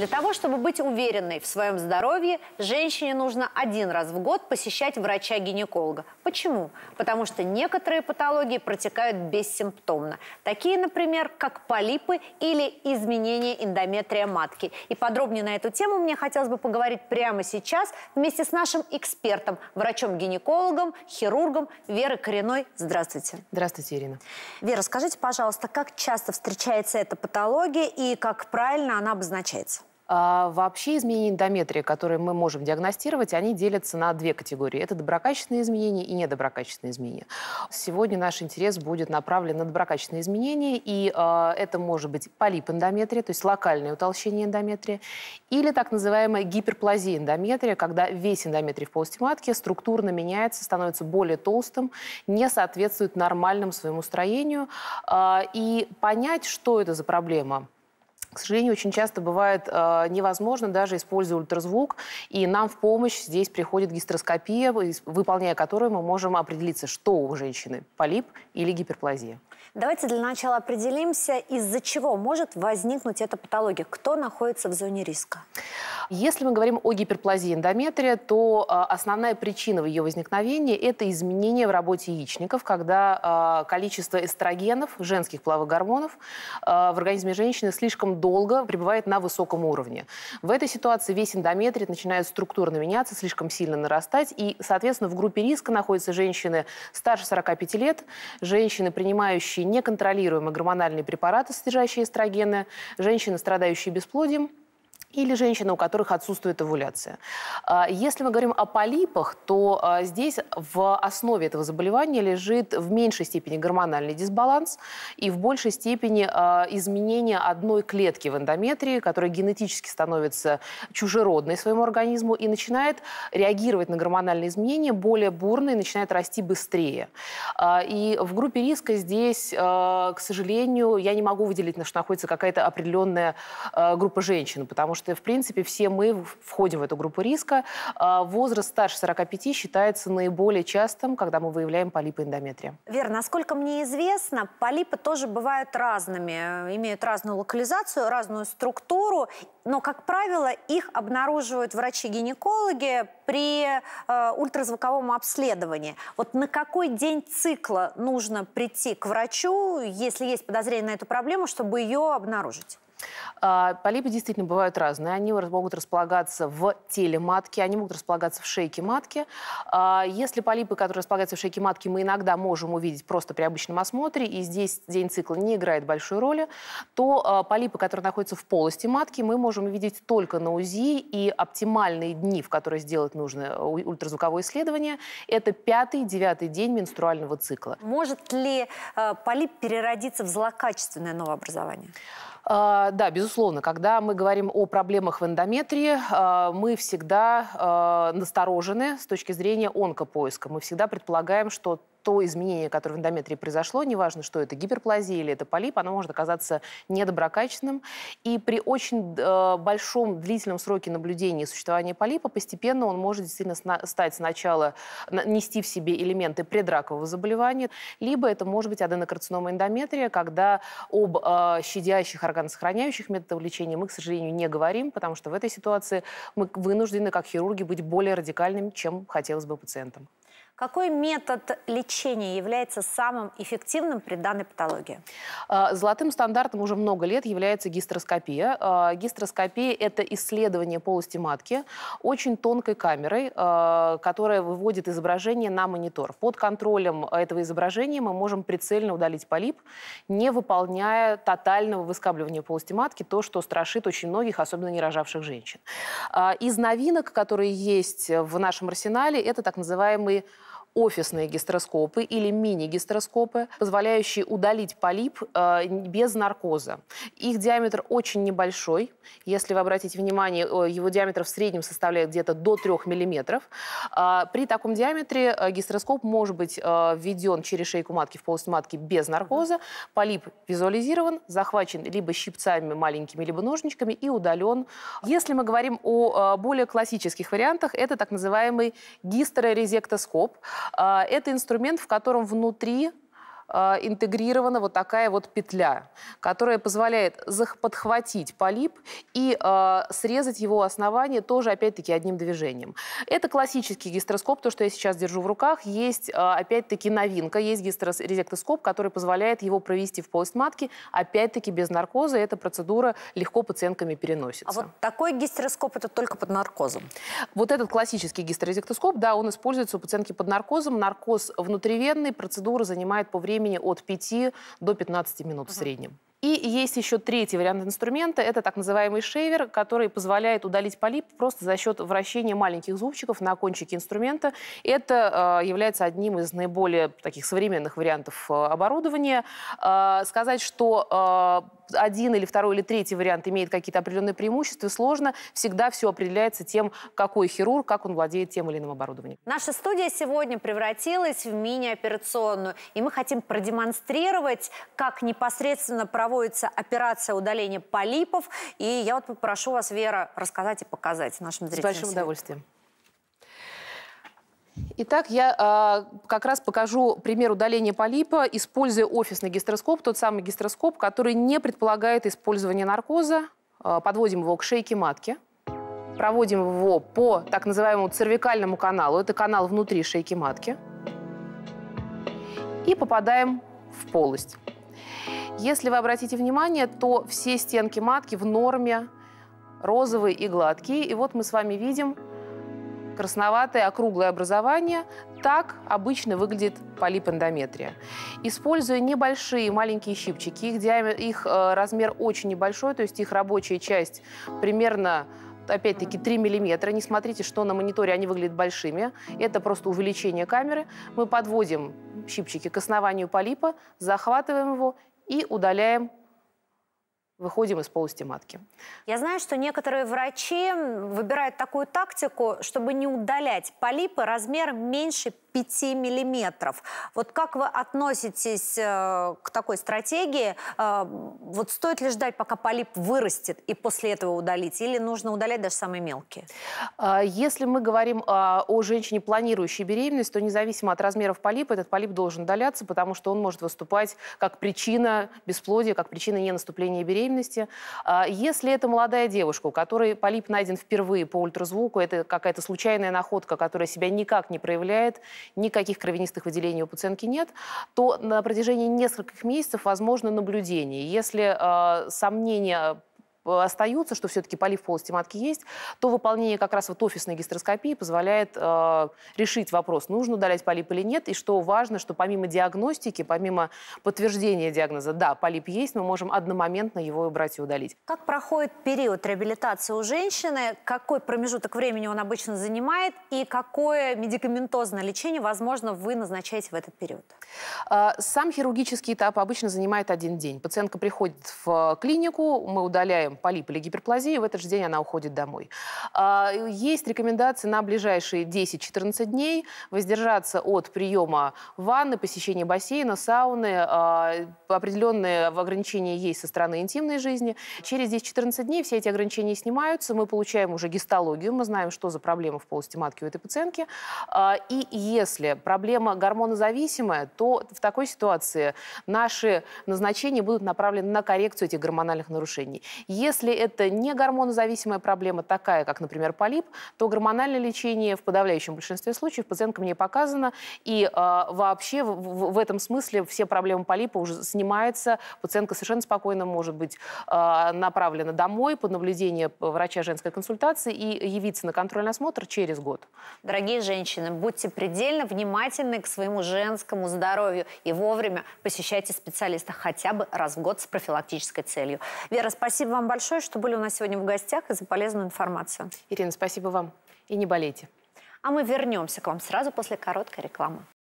Для того, чтобы быть уверенной в своем здоровье, женщине нужно один раз в год посещать врача-гинеколога. Почему? Потому что некоторые патологии протекают бессимптомно. Такие, например, как полипы или изменение эндометрия матки. И подробнее на эту тему мне хотелось бы поговорить прямо сейчас вместе с нашим экспертом, врачом-гинекологом, хирургом Верой Коренной. Здравствуйте. Здравствуйте, Ирина. Вера, скажите, пожалуйста, как часто встречается эта патология и как правильно она обозначается? А, вообще изменения эндометрия, которые мы можем диагностировать, они делятся на две категории. Это доброкачественные изменения и недоброкачественные изменения. Сегодня наш интерес будет направлен на доброкачественные изменения, и а, это может быть полип эндометрия, то есть локальное утолщение эндометрия, или так называемая гиперплазия эндометрия, когда весь эндометрий в полости матки структурно меняется, становится более толстым, не соответствует нормальному своему строению. А, и понять, что это за проблема – к сожалению, очень часто бывает э, невозможно, даже используя ультразвук, и нам в помощь здесь приходит гистероскопия, выполняя которую мы можем определиться, что у женщины – полип или гиперплазия. Давайте для начала определимся, из-за чего может возникнуть эта патология, кто находится в зоне риска. Если мы говорим о гиперплазии эндометрия, то э, основная причина ее возникновения – это изменение в работе яичников, когда э, количество эстрогенов, женских половых гормонов, э, в организме женщины слишком долго пребывает на высоком уровне. В этой ситуации весь эндометрий начинает структурно меняться, слишком сильно нарастать, и, соответственно, в группе риска находятся женщины старше 45 лет, женщины, принимающие неконтролируемые гормональные препараты, содержащие эстрогены, женщины, страдающие бесплодием, или женщины, у которых отсутствует овуляция. А, если мы говорим о полипах, то а, здесь в основе этого заболевания лежит в меньшей степени гормональный дисбаланс и в большей степени а, изменение одной клетки в эндометрии, которая генетически становится чужеродной своему организму и начинает реагировать на гормональные изменения более бурно и начинает расти быстрее. И в группе риска здесь, к сожалению, я не могу выделить, на что находится какая-то определенная группа женщин, потому что что, в принципе, все мы входим в эту группу риска. А, возраст старше 45 считается наиболее частым, когда мы выявляем полипы эндометрия. Верно. насколько мне известно, полипы тоже бывают разными, э, имеют разную локализацию, разную структуру, но, как правило, их обнаруживают врачи-гинекологи при э, ультразвуковом обследовании. Вот на какой день цикла нужно прийти к врачу, если есть подозрение на эту проблему, чтобы ее обнаружить? А, полипы действительно бывают разные. Они могут располагаться в теле матки, они могут располагаться в шейке матки. А, если полипы, которые располагаются в шейке матки, мы иногда можем увидеть просто при обычном осмотре, и здесь день цикла не играет большой роли, то а, полипы, которые находятся в полости матки, мы можем увидеть только на УЗИ, и оптимальные дни, в которые сделать нужно э, ультразвуковое исследование, это пятый-девятый день менструального цикла. Может ли э, полип переродиться в злокачественное новообразование? А, да, безусловно, когда мы говорим о проблемах в эндометрии, а, мы всегда а, насторожены с точки зрения онкопоиска. Мы всегда предполагаем, что то изменение, которое в эндометрии произошло, неважно, что это гиперплазия или это полип, оно может оказаться недоброкачественным. И при очень э, большом длительном сроке наблюдения существования полипа постепенно он может действительно сна- стать сначала, нести в себе элементы предракового заболевания, либо это может быть аденокарцинома эндометрия, когда об э, щадящих органосохраняющих методах лечения мы, к сожалению, не говорим, потому что в этой ситуации мы вынуждены, как хирурги, быть более радикальными, чем хотелось бы пациентам. Какой метод лечения является самым эффективным при данной патологии? А, золотым стандартом уже много лет является гистероскопия. А, гистероскопия – это исследование полости матки очень тонкой камерой, а, которая выводит изображение на монитор. Под контролем этого изображения мы можем прицельно удалить полип, не выполняя тотального выскабливания полости матки, то, что страшит очень многих, особенно не рожавших женщин. Из новинок, которые есть в нашем арсенале, это так называемый офисные гистероскопы или мини-гистероскопы, позволяющие удалить полип э, без наркоза. Их диаметр очень небольшой. Если вы обратите внимание, его диаметр в среднем составляет где-то до 3 мм. Э, при таком диаметре э, гистероскоп может быть э, введен через шейку матки в полость матки без наркоза. Полип визуализирован, захвачен либо щипцами маленькими, либо ножничками и удален. Если мы говорим о э, более классических вариантах, это так называемый гистерорезектоскоп – а, это инструмент, в котором внутри а, интегрирована вот такая вот петля, которая позволяет подхватить полип и а, срезать его основание тоже, опять-таки, одним движением. Это классический гистероскоп, то, что я сейчас держу в руках. Есть, а, опять-таки, новинка, есть гистерорезектоскоп, который позволяет его провести в полость матки, опять-таки, без наркоза. Эта процедура легко пациентками переносится. А вот такой гистероскоп – это только под наркозом? Вот этот классический гистерорезектоскоп, да, он используется у пациентки под наркозом. Наркоз внутривенный, процедура занимает по времени времени от 5 до 15 минут в среднем. И есть еще третий вариант инструмента, это так называемый шейвер, который позволяет удалить полип просто за счет вращения маленьких зубчиков на кончике инструмента. Это э, является одним из наиболее таких современных вариантов э, оборудования. Э, сказать, что один или второй или третий вариант имеет какие-то определенные преимущества, сложно. Всегда все определяется тем, какой хирург, как он владеет тем или иным оборудованием. Наша студия сегодня превратилась в мини-операционную. И мы хотим продемонстрировать, как непосредственно проводится операция удаления полипов. И я вот попрошу вас, Вера, рассказать и показать нашим зрителям. С большим удовольствием. Итак, я а, как раз покажу пример удаления полипа, используя офисный гистероскоп, тот самый гистероскоп, который не предполагает использование наркоза. А, подводим его к шейке матки, проводим его по так называемому цервикальному каналу, это канал внутри шейки матки, и попадаем в полость. Если вы обратите внимание, то все стенки матки в норме розовые и гладкие. И вот мы с вами видим красноватое округлое образование. Так обычно выглядит полип эндометрия. Используя небольшие маленькие щипчики, их, диаметр, их э, размер очень небольшой, то есть их рабочая часть примерно опять-таки 3 миллиметра. Не смотрите, что на мониторе они выглядят большими. Это просто увеличение камеры. Мы подводим щипчики к основанию полипа, захватываем его и удаляем выходим из полости матки. Я знаю, что некоторые врачи выбирают такую тактику, чтобы не удалять полипы размером меньше 5 миллиметров. Вот как вы относитесь э, к такой стратегии? Э, вот стоит ли ждать, пока полип вырастет и после этого удалить? Или нужно удалять даже самые мелкие? А, если мы говорим о, а, о женщине, планирующей беременность, то независимо от размеров полипа, этот полип должен удаляться, потому что он может выступать как причина бесплодия, как причина не наступления беременности беременности. А если это молодая девушка, у которой полип найден впервые по ультразвуку, это какая-то случайная находка, которая себя никак не проявляет, никаких кровянистых выделений у пациентки нет, то на протяжении нескольких месяцев возможно наблюдение. Если а, сомнения Э, остаются, что все-таки полив полости матки есть, то выполнение как раз вот офисной гистероскопии позволяет э, решить вопрос, нужно удалять полип или нет, и что важно, что помимо диагностики, помимо подтверждения диагноза, да, полип есть, мы можем одномоментно его убрать и удалить. Как проходит период реабилитации у женщины, какой промежуток времени он обычно занимает и какое медикаментозное лечение, возможно, вы назначаете в этот период? Э, сам хирургический этап обычно занимает один день. Пациентка приходит в клинику, мы удаляем ожидаем полип или гиперплазии, в этот же день она уходит домой. А, есть рекомендации на ближайшие 10-14 дней воздержаться от приема ванны, посещения бассейна, сауны. А, определенные ограничения есть со стороны интимной жизни. Через 10-14 дней все эти ограничения снимаются, мы получаем уже гистологию, мы знаем, что за проблема в полости матки у этой пациентки. А, и если проблема гормонозависимая, то в такой ситуации наши назначения будут направлены на коррекцию этих гормональных нарушений. Если это не гормонозависимая проблема, такая, как, например, полип, то гормональное лечение в подавляющем большинстве случаев пациенткам не показано. И э, вообще в, в, в этом смысле все проблемы полипа уже снимаются. Пациентка совершенно спокойно может быть э, направлена домой под наблюдение врача женской консультации и явиться на контрольный осмотр через год. Дорогие женщины, будьте предельно внимательны к своему женскому здоровью и вовремя посещайте специалиста хотя бы раз в год с профилактической целью. Вера, спасибо вам большое, что были у нас сегодня в гостях и за полезную информацию. Ирина, спасибо вам. И не болейте. А мы вернемся к вам сразу после короткой рекламы.